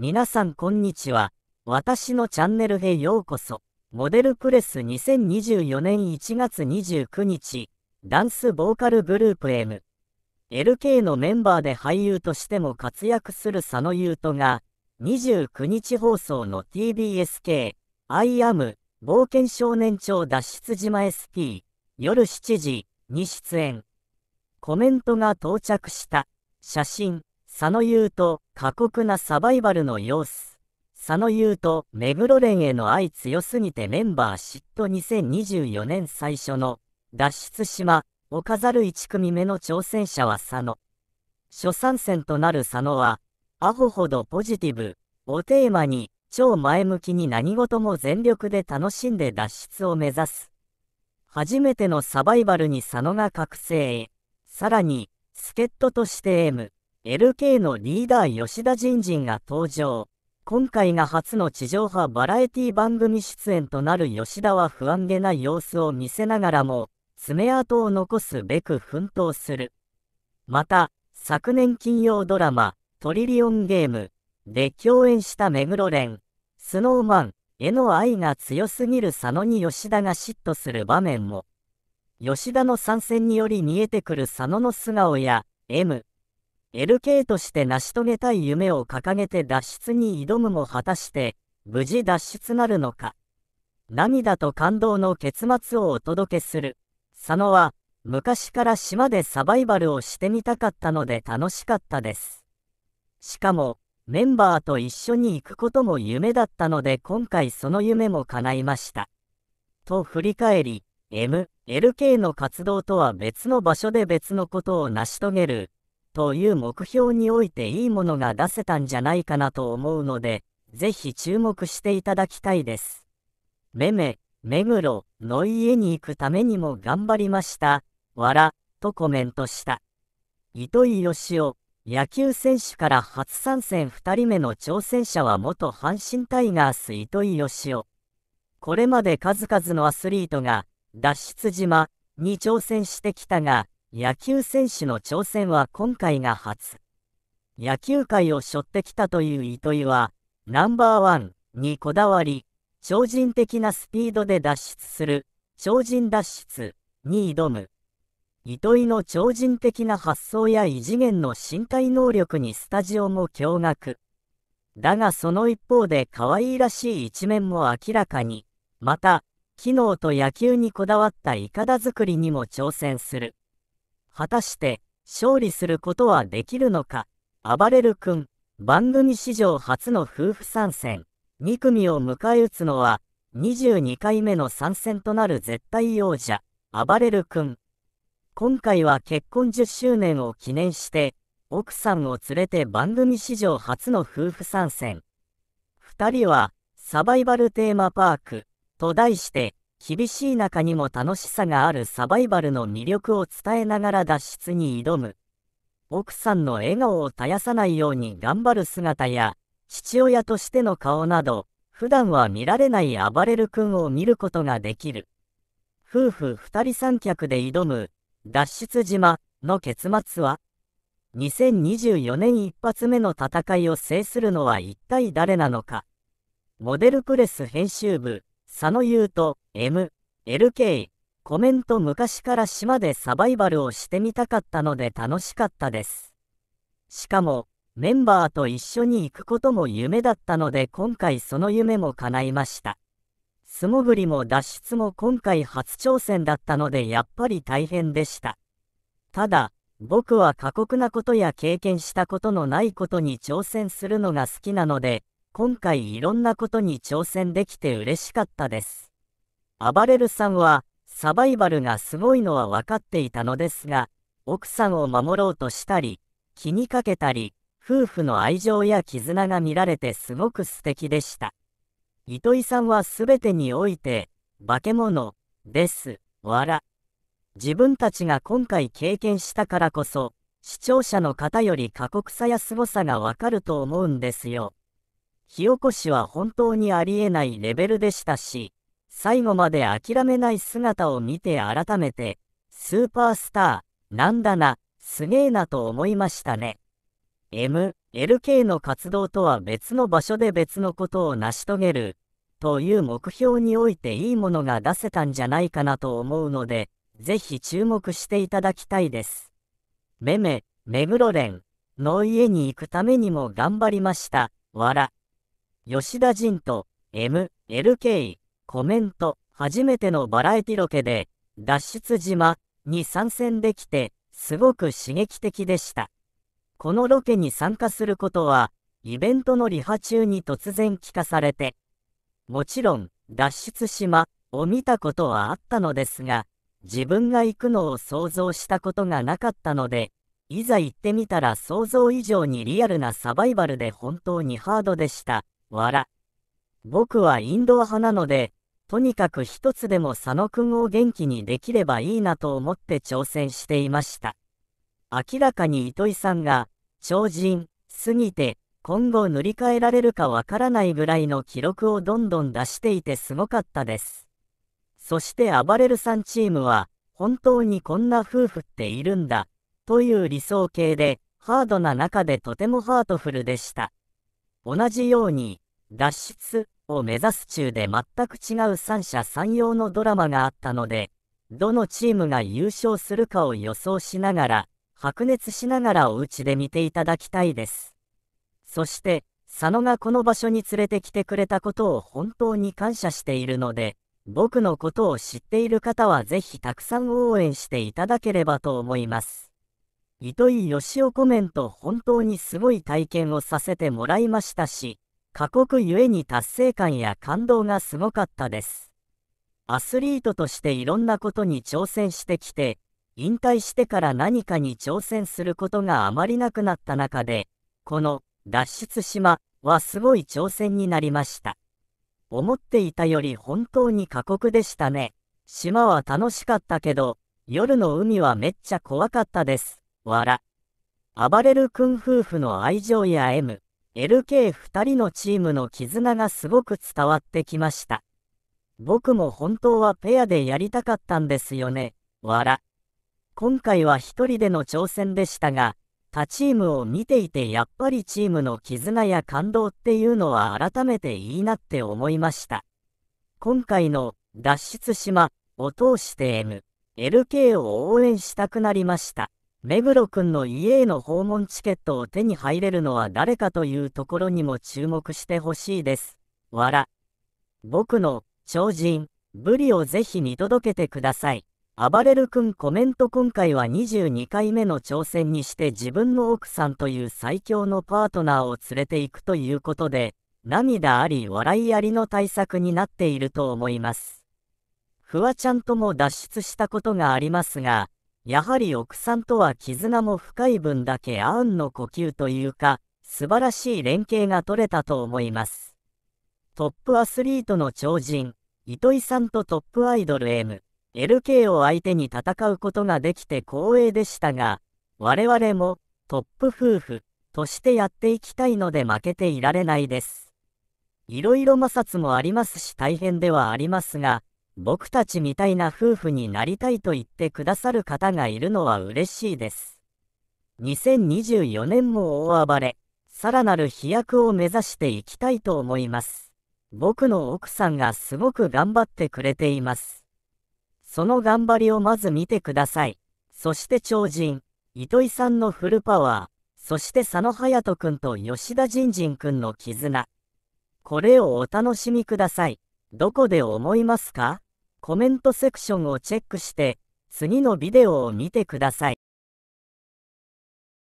皆さんこんにちは。私のチャンネルへようこそ。モデルプレス2024年1月29日、ダンスボーカルグループ M。LK のメンバーで俳優としても活躍する佐野優斗が、29日放送の TBSK、I am 冒険少年超脱出島 SP、夜7時に出演。コメントが到着した。写真。佐野優と過酷なサバイバルの様子。佐野優と目黒蓮への愛強すぎてメンバー嫉妬2024年最初の脱出島を飾る1組目の挑戦者は佐野。初参戦となる佐野は、アホほどポジティブをテーマに超前向きに何事も全力で楽しんで脱出を目指す。初めてのサバイバルに佐野が覚醒。さらに、助っ人として M。LK のリーダー吉田仁人が登場。今回が初の地上波バラエティ番組出演となる吉田は不安げな様子を見せながらも、爪痕を残すべく奮闘する。また、昨年金曜ドラマ、トリリオンゲームで共演した目黒蓮、スノーマンへの愛が強すぎる佐野に吉田が嫉妬する場面も。吉田の参戦により見えてくる佐野の素顔や、M、LK として成し遂げたい夢を掲げて脱出に挑むも果たして無事脱出なるのか涙と感動の結末をお届けする佐野は昔から島でサバイバルをしてみたかったので楽しかったですしかもメンバーと一緒に行くことも夢だったので今回その夢も叶いましたと振り返り MLK の活動とは別の場所で別のことを成し遂げるという目標においていいものが出せたんじゃないかなと思うので、ぜひ注目していただきたいです。めめ、目黒の家に行くためにも頑張りました。わら、とコメントした。糸井義雄、野球選手から初参戦2人目の挑戦者は元阪神タイガース糸井義雄。これまで数々のアスリートが脱出島に挑戦してきたが、野球選手の挑戦は今回が初。野球界を背負ってきたという糸井は、ナンバーワンにこだわり、超人的なスピードで脱出する、超人脱出に挑む。糸井の超人的な発想や異次元の身体能力にスタジオも驚愕。だがその一方で可愛いらしい一面も明らかに、また、機能と野球にこだわったいかだ作りにも挑戦する。果たして勝利することはできるのかあばれる君番組史上初の夫婦参戦2組を迎え撃つのは22回目の参戦となる絶対王者あばれる君今回は結婚10周年を記念して奥さんを連れて番組史上初の夫婦参戦2人はサバイバルテーマパークと題して厳しい中にも楽しさがあるサバイバルの魅力を伝えながら脱出に挑む。奥さんの笑顔を絶やさないように頑張る姿や、父親としての顔など、普段は見られない暴れる君を見ることができる。夫婦二人三脚で挑む、脱出島の結末は2024年一発目の戦いを制するのは一体誰なのかモデルプレス編集部佐野優と M、LK、コメント昔から島でサバイバルをしてみたかったので楽しかったです。しかも、メンバーと一緒に行くことも夢だったので今回その夢も叶いました。素潜りも脱出も今回初挑戦だったのでやっぱり大変でした。ただ、僕は過酷なことや経験したことのないことに挑戦するのが好きなので、今回いろんなことに挑戦できて嬉しかったです。暴れるさんは、サバイバルがすごいのは分かっていたのですが、奥さんを守ろうとしたり、気にかけたり、夫婦の愛情や絆が見られてすごく素敵でした。糸井さんは全てにおいて、化け物、です、わら。自分たちが今回経験したからこそ、視聴者の方より過酷さや凄さがわかると思うんですよ。火起こしは本当にありえないレベルでしたし、最後まで諦めない姿を見て改めて、スーパースター、なんだな、すげえなと思いましたね。M、LK の活動とは別の場所で別のことを成し遂げる、という目標においていいものが出せたんじゃないかなと思うので、ぜひ注目していただきたいです。めめ、ろ黒ん、の家に行くためにも頑張りました。わら。吉田仁と MLK コメント初めてのバラエティロケで脱出島に参戦できてすごく刺激的でした。このロケに参加することはイベントのリハ中に突然聞かされてもちろん脱出島を見たことはあったのですが自分が行くのを想像したことがなかったのでいざ行ってみたら想像以上にリアルなサバイバルで本当にハードでした。わら。僕はインドア派なので、とにかく一つでも佐野くんを元気にできればいいなと思って挑戦していました。明らかに糸井さんが、超人、すぎて、今後塗り替えられるかわからないぐらいの記録をどんどん出していてすごかったです。そしてあばれるさんチームは、本当にこんな夫婦っているんだ、という理想形で、ハードな中でとてもハートフルでした。同じように、脱出を目指す中で全く違う三者三様のドラマがあったので、どのチームが優勝するかを予想しながら、白熱しながらお家で見ていただきたいです。そして、佐野がこの場所に連れてきてくれたことを本当に感謝しているので、僕のことを知っている方はぜひたくさん応援していただければと思います。糸井義雄コメント本当にすごい体験をさせてもらいましたし、過酷ゆえに達成感や感動がすごかったです。アスリートとしていろんなことに挑戦してきて、引退してから何かに挑戦することがあまりなくなった中で、この脱出島はすごい挑戦になりました。思っていたより本当に過酷でしたね。島は楽しかったけど、夜の海はめっちゃ怖かったです。わら。暴れる君夫婦の愛情や M、LK2 人のチームの絆がすごく伝わってきました。僕も本当はペアでやりたかったんですよね、わら。今回は一人での挑戦でしたが、他チームを見ていてやっぱりチームの絆や感動っていうのは改めていいなって思いました。今回の脱出島を通して M、LK を応援したくなりました。目黒くんの家への訪問チケットを手に入れるのは誰かというところにも注目してほしいです。わら。僕の超人、ブリをぜひ見届けてください。暴れるくんコメント今回は22回目の挑戦にして自分の奥さんという最強のパートナーを連れていくということで、涙あり笑いありの対策になっていると思います。フワちゃんとも脱出したことがありますが、やはり奥さんとは絆も深い分だけアウンの呼吸というか、素晴らしい連携が取れたと思います。トップアスリートの超人、糸井さんとトップアイドル M、LK を相手に戦うことができて光栄でしたが、我々もトップ夫婦としてやっていきたいので負けていられないです。いろいろ摩擦もありますし大変ではありますが、僕たちみたいな夫婦になりたいと言ってくださる方がいるのは嬉しいです。2024年も大暴れ、さらなる飛躍を目指していきたいと思います。僕の奥さんがすごく頑張ってくれています。その頑張りをまず見てください。そして超人、糸井さんのフルパワー、そして佐野隼人君と吉田仁く君の絆。これをお楽しみください。どこで思いますかコメントセクションをチェックして次のビデオを見てください。